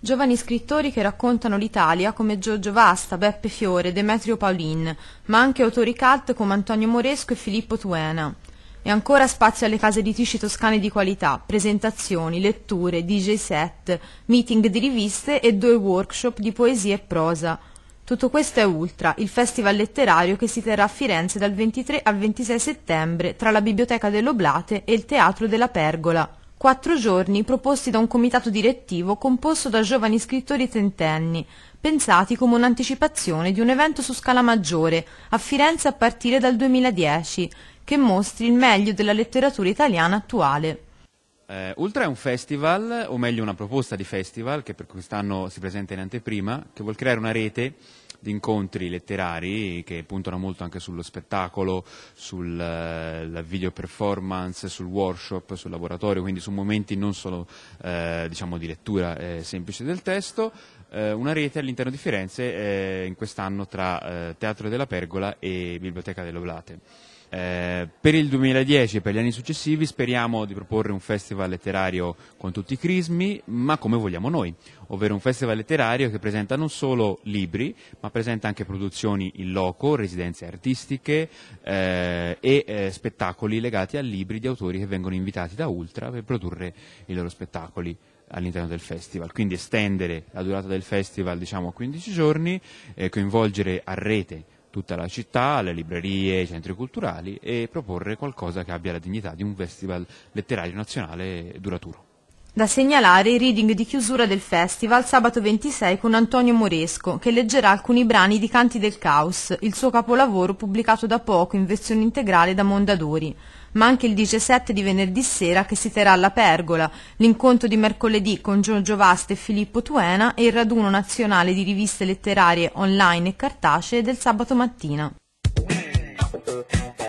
Giovani scrittori che raccontano l'Italia come Giorgio Vasta, Beppe Fiore, Demetrio Paulin, ma anche autori cult come Antonio Moresco e Filippo Tuena. E ancora spazio alle case editrici toscane di qualità, presentazioni, letture, DJ set, meeting di riviste e due workshop di poesia e prosa. Tutto questo è Ultra, il festival letterario che si terrà a Firenze dal 23 al 26 settembre tra la Biblioteca dell'Oblate e il Teatro della Pergola quattro giorni proposti da un comitato direttivo composto da giovani scrittori trentenni, pensati come un'anticipazione di un evento su scala maggiore, a Firenze a partire dal 2010, che mostri il meglio della letteratura italiana attuale. Eh, Ultra è un festival, o meglio una proposta di festival, che per quest'anno si presenta in anteprima, che vuol creare una rete di incontri letterari che puntano molto anche sullo spettacolo, sulla eh, video performance, sul workshop, sul laboratorio, quindi su momenti non solo eh, diciamo di lettura eh, semplice del testo. Eh, una rete all'interno di Firenze eh, in quest'anno tra eh, Teatro della Pergola e Biblioteca dell'Oblate. Eh, per il 2010 e per gli anni successivi speriamo di proporre un festival letterario con tutti i crismi, ma come vogliamo noi, ovvero un festival letterario che presenta non solo libri, ma presenta anche produzioni in loco, residenze artistiche eh, e eh, spettacoli legati a libri di autori che vengono invitati da Ultra per produrre i loro spettacoli all'interno del festival, quindi estendere la durata del festival diciamo, a 15 giorni, eh, coinvolgere a rete tutta la città, le librerie, i centri culturali e proporre qualcosa che abbia la dignità di un festival letterario nazionale duraturo. Da segnalare i reading di chiusura del festival sabato 26 con Antonio Moresco, che leggerà alcuni brani di Canti del Caos, il suo capolavoro pubblicato da poco in versione integrale da Mondadori, ma anche il 17 di venerdì sera che si terrà alla Pergola, l'incontro di mercoledì con Giorgio Vaste e Filippo Tuena e il raduno nazionale di riviste letterarie online e cartacee del sabato mattina.